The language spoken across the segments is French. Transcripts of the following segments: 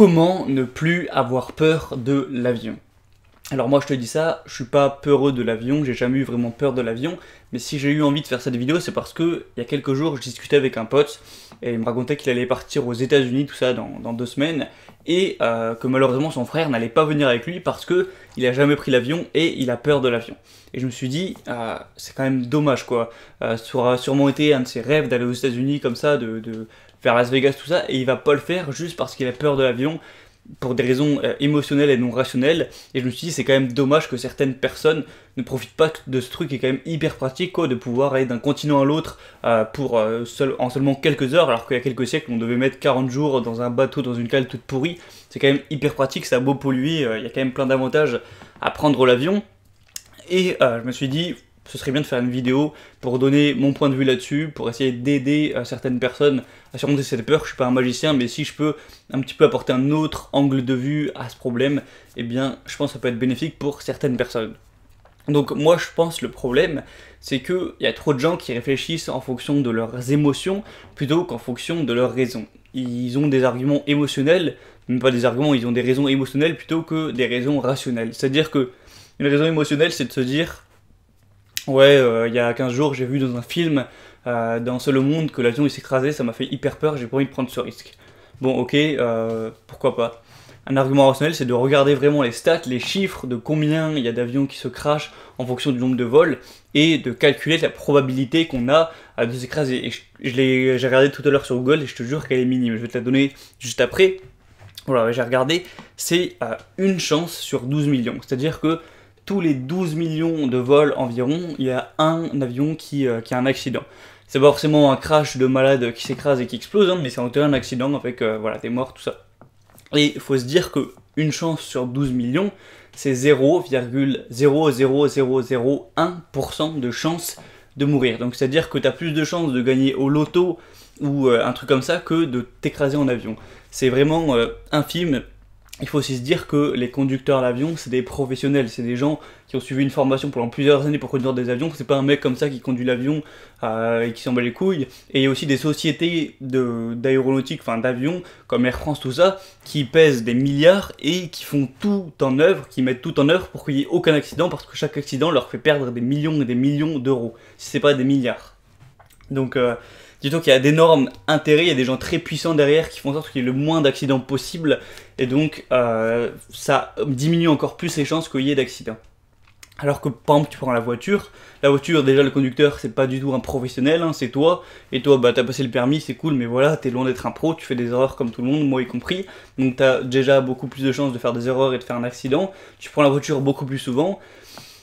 comment ne plus avoir peur de l'avion alors moi je te dis ça, je suis pas peureux de l'avion, j'ai jamais eu vraiment peur de l'avion, mais si j'ai eu envie de faire cette vidéo c'est parce que il y a quelques jours je discutais avec un pote et il me racontait qu'il allait partir aux états unis tout ça dans, deux semaines et euh, que malheureusement son frère n'allait pas venir avec lui parce que il a jamais pris l'avion et il a peur de l'avion. Et je me suis dit euh, c'est quand même dommage quoi, euh, ça aura sûrement été un de ses rêves d'aller aux états unis comme ça, de, vers Las Vegas, tout ça, et il va pas le faire juste parce qu'il a peur de l'avion pour des raisons euh, émotionnelles et non rationnelles. Et je me suis dit, c'est quand même dommage que certaines personnes ne profitent pas de ce truc qui est quand même hyper pratique, quoi, de pouvoir aller d'un continent à l'autre euh, pour euh, en seulement quelques heures, alors qu'il y a quelques siècles, on devait mettre 40 jours dans un bateau, dans une cale toute pourrie. C'est quand même hyper pratique, ça a beau polluer, il y a quand même plein d'avantages à prendre l'avion. Et je me suis dit, ce serait bien de faire une vidéo pour donner mon point de vue là-dessus, pour essayer d'aider euh, certaines personnes à surmonter cette peur. Je suis pas un magicien, mais si je peux un petit peu apporter un autre angle de vue à ce problème, eh bien, je pense que ça peut être bénéfique pour certaines personnes. Donc moi je pense le problème c'est qu'il y a trop de gens qui réfléchissent en fonction de leurs émotions plutôt qu'en fonction de leurs raisons. Ils ont des arguments émotionnels, même pas des arguments, ils ont des raisons émotionnelles plutôt que des raisons rationnelles. C'est-à-dire que une raison émotionnelle c'est de se dire Ouais, euh, il y a 15 jours, j'ai vu dans un film, euh, dans Seul Monde, que l'avion s'est écrasé, ça m'a fait hyper peur, j'ai pas envie de prendre ce risque. Bon, ok, euh, pourquoi pas. Un argument rationnel, c'est de regarder vraiment les stats, les chiffres de combien il y a d'avions qui se crachent en fonction du nombre de vols et de calculer la probabilité qu'on a de s'écraser. j'ai je, regardé tout à l'heure sur Google et je te jure qu'elle est minime. Je vais te la donner juste après. Voilà, j'ai regardé, c'est à une chance sur 12 millions. C'est-à-dire que tous les 12 millions de vols environ, il y a un avion euh, qui, a un accident. C'est pas forcément un crash de malade qui s'écrase et qui explose, hein, mais c'est en un accident avec euh, voilà, des morts, tout ça. Et il faut se dire que une chance sur 12 millions, c'est 0,00001% de chance de mourir. Donc c'est-à-dire que tu as plus de chances de gagner au loto ou euh, un truc comme ça que de t'écraser en avion. C'est vraiment infime il faut aussi se dire que les conducteurs à l'avion, c'est des professionnels, c'est des gens qui ont suivi une formation pendant plusieurs années pour conduire des avions. C'est pas un mec comme ça qui conduit l'avion euh, et qui s'en bat les couilles. Et il y a aussi des sociétés d'aéronautique, enfin d'avions, comme Air France, tout ça, qui pèsent des milliards et qui font tout en œuvre, qui mettent tout en œuvre pour qu'il n'y ait aucun accident, parce que chaque accident leur fait perdre des millions et des millions d'euros, si c'est pas des milliards. Donc. Euh, Dis-toi qu'il y a d'énormes intérêts, il y a des gens très puissants derrière qui font en sorte qu'il y ait le moins d'accidents possible, et donc euh, ça diminue encore plus les chances qu'il y ait d'accidents. Alors que par tu prends la voiture, la voiture, déjà le conducteur, c'est pas du tout un professionnel, hein, c'est toi, et toi, bah t'as passé le permis, c'est cool, mais voilà, t'es loin d'être un pro, tu fais des erreurs comme tout le monde, moi y compris, donc t'as déjà beaucoup plus de chances de faire des erreurs et de faire un accident, tu prends la voiture beaucoup plus souvent,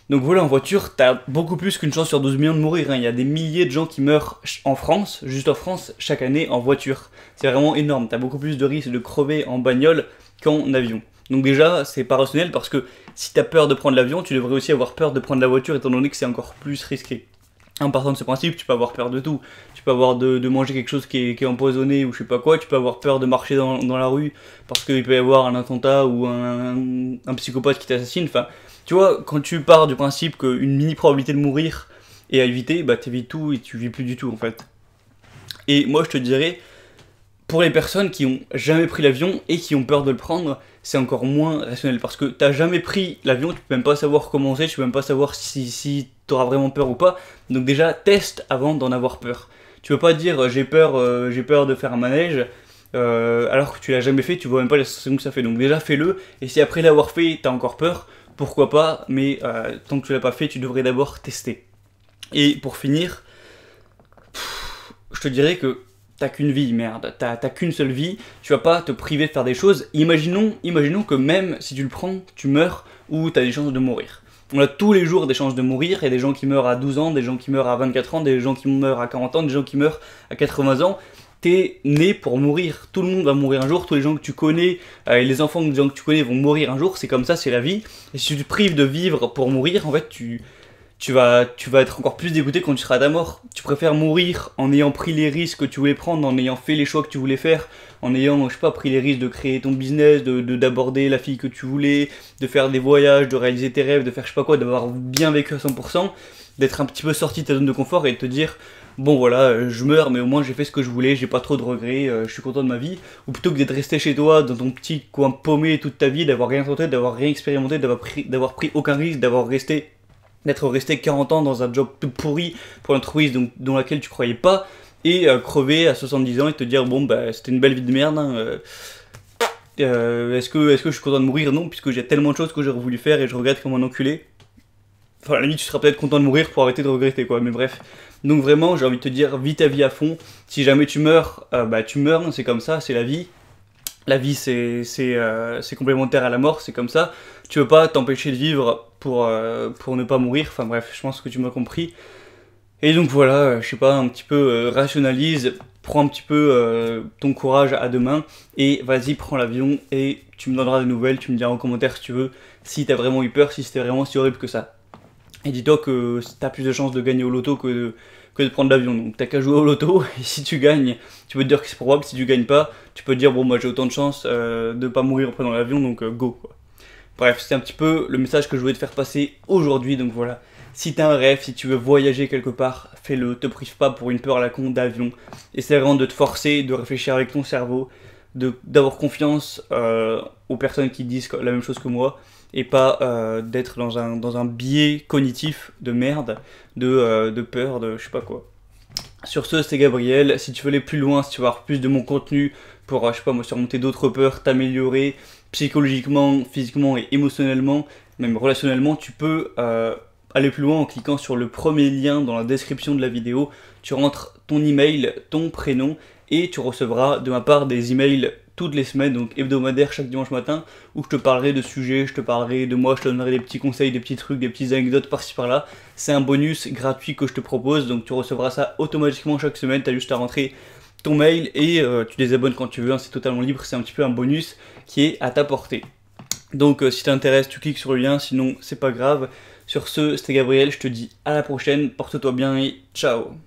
donc voilà, en voiture, t'as beaucoup plus qu'une chance sur 12 millions de mourir. Hein. Il y a des milliers de gens qui meurent en France, juste en France, chaque année en voiture. C'est vraiment énorme. T'as beaucoup plus de risques de crever en bagnole qu'en avion. Donc déjà, c'est pas rationnel parce que si t'as peur de prendre l'avion, tu devrais aussi avoir peur de prendre la voiture étant donné que c'est encore plus risqué en partant de ce principe, tu peux avoir peur de tout. Tu peux avoir de, de manger quelque chose qui est, empoisonné ou je sais pas quoi. Tu peux avoir peur de marcher dans, la rue parce qu'il peut y avoir un attentat ou un, psychopathe qui t'assassine. Enfin, tu vois, quand tu pars du principe qu'une mini probabilité de mourir est à éviter, bah t'évites tout et tu vis plus du tout en fait. Et moi je te dirais, pour les personnes qui ont jamais pris l'avion et qui ont peur de le prendre, c'est encore moins rationnel parce que t'as jamais pris l'avion, tu peux même pas savoir comment c'est, tu peux même pas savoir si, si t'auras vraiment peur ou pas. Donc déjà, teste avant d'en avoir peur. Tu peux pas dire euh, j'ai peur, euh, j'ai peur de faire un manège. Euh, alors que tu l'as jamais fait, tu vois même pas la sensation que ça fait. Donc déjà fais-le, et si après l'avoir fait, t'as encore peur, pourquoi pas, mais tant que tu l'as pas fait, tu devrais d'abord tester. Et pour finir, je te dirais que t'as qu'une vie, merde, t'as, qu'une seule vie, tu vas pas te priver de faire des choses. Imaginons, imaginons que même si tu le prends, tu meurs ou tu as des chances de mourir. On a tous les jours des chances de mourir. Il y a des gens qui meurent à 12 ans, des gens qui meurent à 24 ans, des gens qui meurent à 40 ans, des gens qui meurent à 80 ans. T'es né pour mourir. Tout le monde va mourir un jour. Tous les gens que tu connais euh, et les enfants que tu connais vont mourir un jour. C'est comme ça, c'est la vie. Et si tu te prives de vivre pour mourir, en fait, tu, tu vas, tu vas être encore plus dégoûté quand tu seras à ta mort. Tu préfères mourir en ayant pris les risques que tu voulais prendre, en ayant fait les choix que tu voulais faire, en ayant, je sais pas, pris les risques de créer ton business, de d'aborder la fille que tu voulais, de faire des voyages, de réaliser tes rêves, de faire je sais pas quoi, d'avoir bien vécu à 100%, d'être un petit peu sorti de ta zone de confort et de te dire, bon voilà, je meurs, mais au moins j'ai fait ce que je voulais, j'ai pas trop de regrets, euh, je suis content de ma vie. Ou plutôt que d'être resté chez toi, dans ton petit coin paumé toute ta vie, d'avoir rien tenté, d'avoir rien expérimenté, d'avoir pris, pris aucun risque, d'avoir resté d'être resté 40 ans dans un job tout pourri pour un donc, dans laquelle tu croyais pas, et euh, crever à 70 ans et te dire bon bah c'était une belle vie de merde. Hein, euh, euh, est-ce que, est que je suis content de mourir Non, puisque j'ai tellement de choses que j'aurais voulu faire et je regrette comme un enculé. Enfin, la limite, tu seras peut-être content de mourir pour arrêter de regretter, quoi. Mais bref. Donc, vraiment, j'ai envie de te dire, vis ta vie à fond. Si jamais tu meurs, bah tu meurs, hein, c'est comme ça, c'est la vie la vie euh, c'est complémentaire à la mort, c'est comme ça. Tu veux pas t'empêcher de vivre pour, euh, pour ne pas mourir, enfin bref, je pense que tu m'as compris. Et donc voilà, euh, je sais pas, un petit peu rationalise, prends un petit peu ton courage à deux mains et vas-y, prends l'avion et tu me donneras des nouvelles, tu me diras en commentaire si tu veux, si t'as vraiment eu peur, si c'était vraiment si horrible que ça. Et dis-toi que t'as plus de chances de gagner au loto que de, prendre l'avion. Donc t'as qu'à jouer au loto, et si tu gagnes, tu peux te dire que c'est probable, si tu gagnes pas, tu peux te dire, bon, moi j'ai autant de chances euh, de pas mourir en prenant l'avion, donc euh, go. Bref, c'est un petit peu le message que je voulais te faire passer aujourd'hui, donc voilà. Si t'as un rêve, si tu veux voyager quelque part, fais-le, te prive pas pour une peur à la con d'avion. Essaie vraiment de te forcer, de réfléchir avec ton cerveau, d'avoir confiance euh, aux personnes qui disent la même chose que moi et pas euh, d'être dans un, biais cognitif de merde, euh, de, peur, de je sais pas quoi. Sur ce, c'était Gabriel. Si tu veux aller plus loin, si tu veux avoir plus de mon contenu pour, je pas moi, surmonter d'autres peurs, t'améliorer psychologiquement, physiquement et émotionnellement, même relationnellement, tu peux aller plus loin en cliquant sur le premier lien dans la description de la vidéo. Tu rentres ton email, ton prénom et tu recevras de ma part des emails toutes les semaines, donc hebdomadaires chaque dimanche matin, où je te parlerai de sujets, je te parlerai de moi, je te donnerai des petits conseils, des petits trucs, des petites anecdotes par-ci par-là. C'est un bonus gratuit que je te propose, donc tu recevras ça automatiquement chaque semaine, tu as juste à rentrer ton mail et euh, tu désabonnes quand tu veux, hein. c'est totalement libre, c'est un petit peu un bonus qui est à ta portée. Donc euh, si t'intéresse, tu cliques sur le lien, sinon c'est pas grave. Sur ce, c'était Gabriel, je te dis à la prochaine, porte-toi bien et ciao